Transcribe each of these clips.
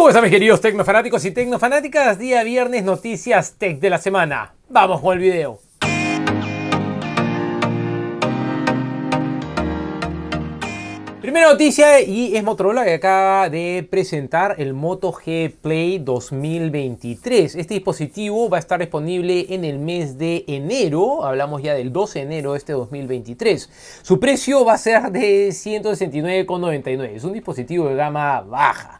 ¿Cómo están mis queridos tecnofanáticos y tecnofanáticas? Día viernes, noticias tech de la semana. Vamos con el video. Primera noticia y es Motorola que acaba de presentar el Moto G Play 2023. Este dispositivo va a estar disponible en el mes de enero, hablamos ya del 12 de enero de este 2023. Su precio va a ser de 169,99. Es un dispositivo de gama baja.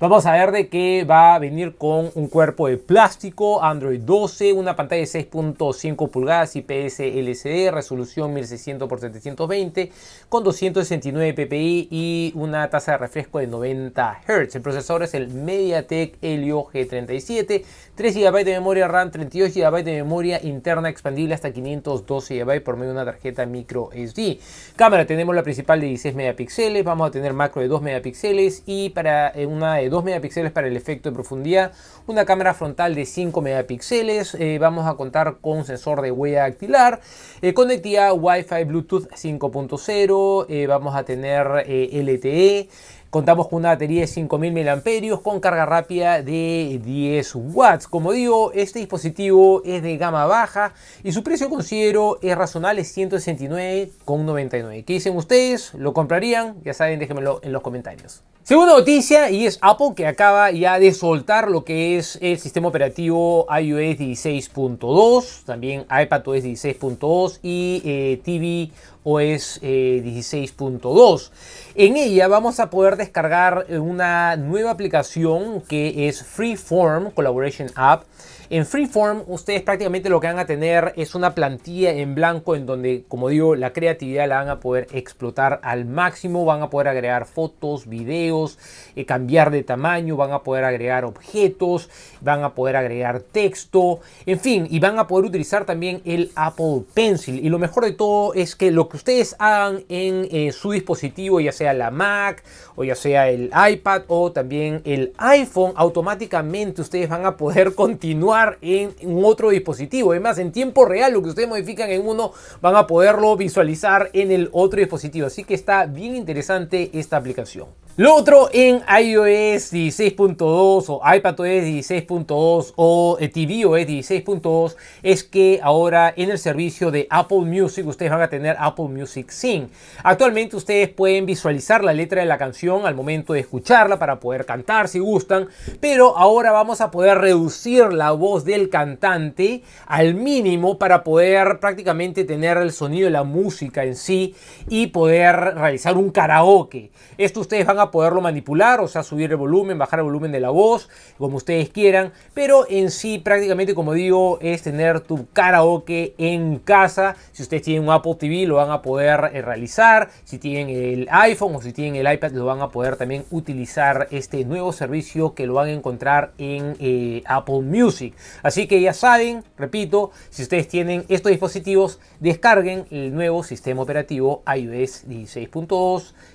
Vamos a ver de qué va a venir con un cuerpo de plástico, Android 12, una pantalla de 6.5 pulgadas IPS LCD, resolución 1600x720 con 269 ppi y una tasa de refresco de 90 Hz. El procesador es el MediaTek Helio G37, 3 GB de memoria RAM, 32 GB de memoria interna expandible hasta 512 GB por medio de una tarjeta micro SD. Cámara tenemos la principal de 16 megapíxeles, vamos a tener macro de 2 megapíxeles y para eh, una 2 megapíxeles para el efecto de profundidad, una cámara frontal de 5 megapíxeles, eh, vamos a contar con sensor de huella dactilar, eh, conectividad Wi-Fi Bluetooth 5.0, eh, vamos a tener eh, LTE, Contamos con una batería de 5000 mAh con carga rápida de 10 watts. Como digo, este dispositivo es de gama baja y su precio considero es razonable 169,99. ¿Qué dicen ustedes? ¿Lo comprarían? Ya saben, déjenmelo en los comentarios. Segunda noticia y es Apple que acaba ya de soltar lo que es el sistema operativo iOS 16.2, también iPadOS 16.2 y TV TVOS 16.2. En ella vamos a poder descargar eh, una nueva aplicación que es Freeform Collaboration App en Freeform ustedes prácticamente lo que van a tener es una plantilla en blanco en donde, como digo, la creatividad la van a poder explotar al máximo, van a poder agregar fotos, videos, eh, cambiar de tamaño, van a poder agregar objetos, van a poder agregar texto, en fin, y van a poder utilizar también el Apple Pencil. Y lo mejor de todo es que lo que ustedes hagan en eh, su dispositivo, ya sea la Mac o ya sea el iPad o también el iPhone, automáticamente ustedes van a poder continuar en, en otro dispositivo. Además, en tiempo real, lo que ustedes modifican en uno van a poderlo visualizar en el otro dispositivo. Así que está bien interesante esta aplicación. Lo otro en iOS 16.2 o iPadOS 16.2 o eh, tvOS 16.2 es que ahora en el servicio de Apple Music ustedes van a tener Apple Music Sync. Actualmente ustedes pueden visualizar la letra de la canción al momento de escucharla para poder cantar si gustan, pero ahora vamos a poder reducir la voz del cantante al mínimo para poder prácticamente tener el sonido de la música en sí y poder realizar un karaoke. Esto ustedes van a poderlo manipular, o sea, subir el volumen, bajar el volumen de la voz, como ustedes quieran, pero en sí prácticamente como digo es tener tu karaoke en casa, si ustedes tienen un Apple TV lo van a poder eh, realizar, si tienen el iPhone o si tienen el iPad lo van a poder también utilizar este nuevo servicio que lo van a encontrar en eh, Apple Music, así que ya saben, repito, si ustedes tienen estos dispositivos, descarguen el nuevo sistema operativo iOS 16.2,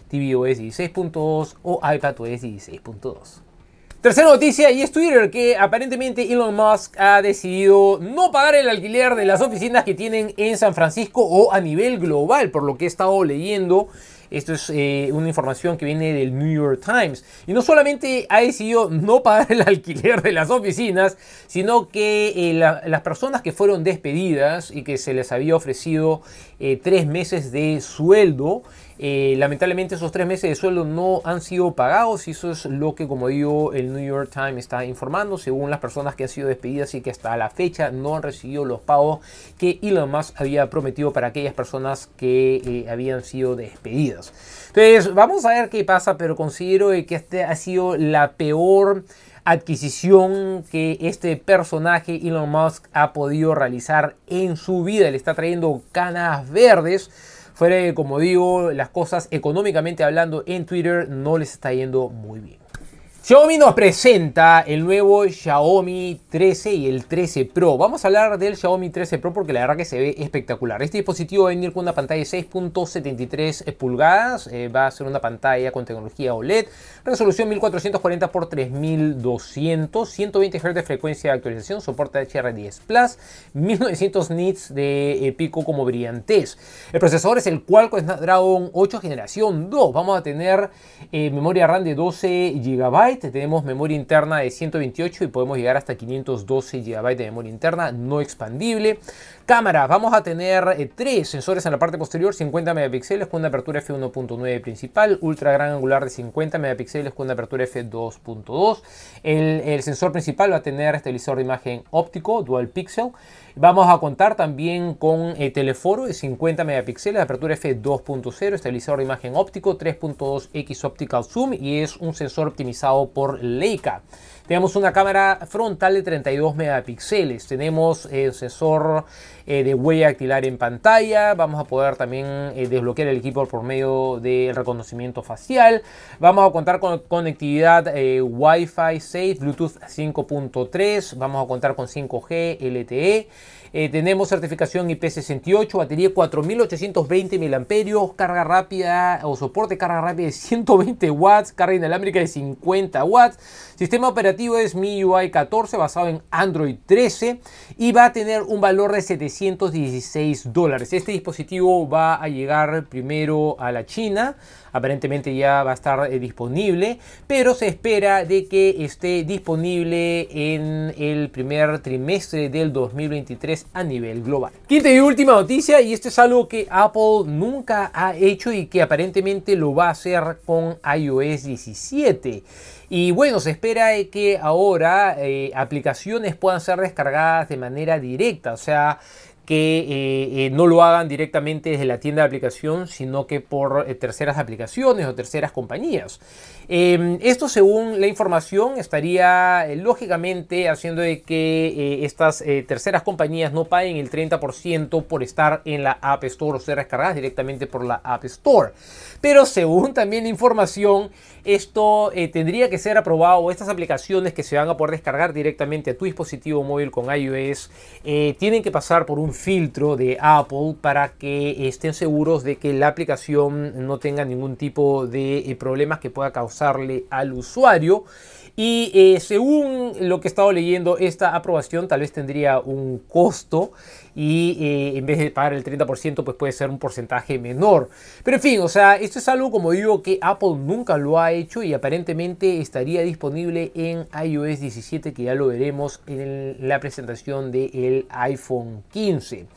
tvOS 16.2, o iPadOS 16.2. Tercera noticia y es Twitter que aparentemente Elon Musk ha decidido no pagar el alquiler de las oficinas que tienen en San Francisco o a nivel global, por lo que he estado leyendo. Esto es eh, una información que viene del New York Times. Y no solamente ha decidido no pagar el alquiler de las oficinas, sino que eh, las personas que fueron despedidas y que se les había ofrecido eh, tres meses de sueldo, eh, lamentablemente esos tres meses de sueldo no han sido pagados y eso es lo que, como digo, el New York Times está informando, según las personas que han sido despedidas y que hasta la fecha no han recibido los pagos que Elon Musk había prometido para aquellas personas que eh, habían sido despedidas. Entonces, vamos a ver qué pasa, pero considero que esta ha sido la peor adquisición que este personaje Elon Musk ha podido realizar en su vida. Le está trayendo canas verdes Fuera como digo, las cosas económicamente hablando en Twitter no les está yendo muy bien. Xiaomi nos presenta el nuevo Xiaomi 13 y el 13 Pro. Vamos a hablar del Xiaomi 13 Pro porque la verdad que se ve espectacular. Este dispositivo va a venir con una pantalla de 6.73 pulgadas. Eh, va a ser una pantalla con tecnología OLED. Resolución 1440x3200. 120 Hz de frecuencia de actualización. Soporte HR10 Plus. 1900 nits de eh, pico como brillantez. El procesador es el Qualcomm Snapdragon 8 generación 2. Vamos a tener eh, memoria RAM de 12 GB tenemos memoria interna de 128 y podemos llegar hasta 512 GB de memoria interna no expandible. Cámara, vamos a tener eh, tres sensores en la parte posterior, 50 megapíxeles con apertura f1.9 principal, ultra gran angular de 50 megapíxeles con una apertura f2.2. El, sensor principal va a tener estabilizador de imagen óptico, dual pixel. Vamos a contar también con eh, teleforo de 50 megapíxeles, apertura f2.0, estabilizador de imagen óptico, 3.2x optical zoom y es un sensor optimizado por Leica. Tenemos una cámara frontal de 32 megapíxeles. Tenemos eh, sensor eh, de huella dactilar en pantalla. Vamos a poder también eh, desbloquear el equipo por medio del reconocimiento facial. Vamos a contar con conectividad Wi-Fi 6, Bluetooth 5.3. Vamos a contar con 5G, LTE. tenemos certificación IP68, batería 4820 mAh, carga rápida o soporte carga rápida de 120 watts, carga inalámbrica de 50 watts, sistema operativo es es MIUI 14 basado en Android 13 y va a tener un valor de 716 dólares. Este dispositivo va a llegar primero a la China, aparentemente ya va a estar eh, disponible, pero se espera de que esté disponible en el primer trimestre del 2023 a nivel global. Quinta y última noticia, y esto es algo que Apple nunca ha hecho y que aparentemente lo va a hacer con iOS 17. Y bueno, se espera eh, que ahora eh, aplicaciones puedan ser descargadas de manera directa, o sea, que eh, eh, no lo hagan directamente desde la tienda de aplicación, sino que por eh, terceras aplicaciones o terceras compañías. Em, esto, según la información, estaría lógicamente haciendo de que estas terceras compañías no paguen el 30% por estar en la App Store o ser descargadas directamente por la App Store. Pero según también la información, esto tendría que ser aprobado. Estas aplicaciones que se van a poder descargar directamente a tu dispositivo móvil con iOS tienen que pasar por un filtro de Apple para que estén seguros de que la aplicación no tenga ningún tipo de eh, problemas que pueda causarle al usuario. Y eh, según lo que he estado leyendo, esta aprobación tal vez tendría un costo y eh, en vez de pagar el 30%, pues puede ser un porcentaje menor. Pero en fin, o sea, esto es algo como digo que Apple nunca lo ha hecho y aparentemente estaría disponible en iOS 17, que ya lo veremos en la presentación del iPhone 15.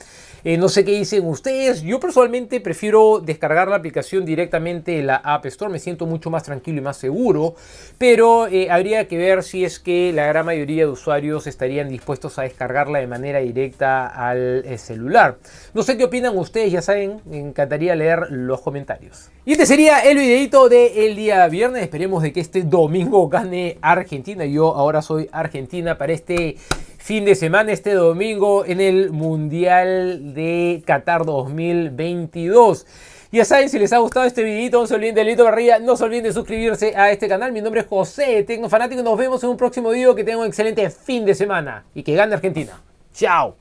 Eh, no sé qué dicen ustedes, yo personalmente prefiero descargar la aplicación directamente en la App Store, me siento mucho más tranquilo y más seguro, pero habría que ver si es que la gran mayoría de usuarios estarían dispuestos a descargarla de manera directa al eh, celular. No sé qué opinan ustedes, ya saben, me encantaría leer los comentarios. Y este sería el videito del día viernes. Esperemos de que este domingo gane Argentina. Yo ahora soy Argentina para este fin de semana, este domingo, en el Mundial de Qatar 2022. Ya saben, si les ha gustado este videito, no se olviden de dedito para arriba, no se olviden de suscribirse a este canal. Mi nombre es José, Tecnofanático fanático, nos vemos en un próximo video, que tengan un excelente fin de semana y que gane Argentina. Chao.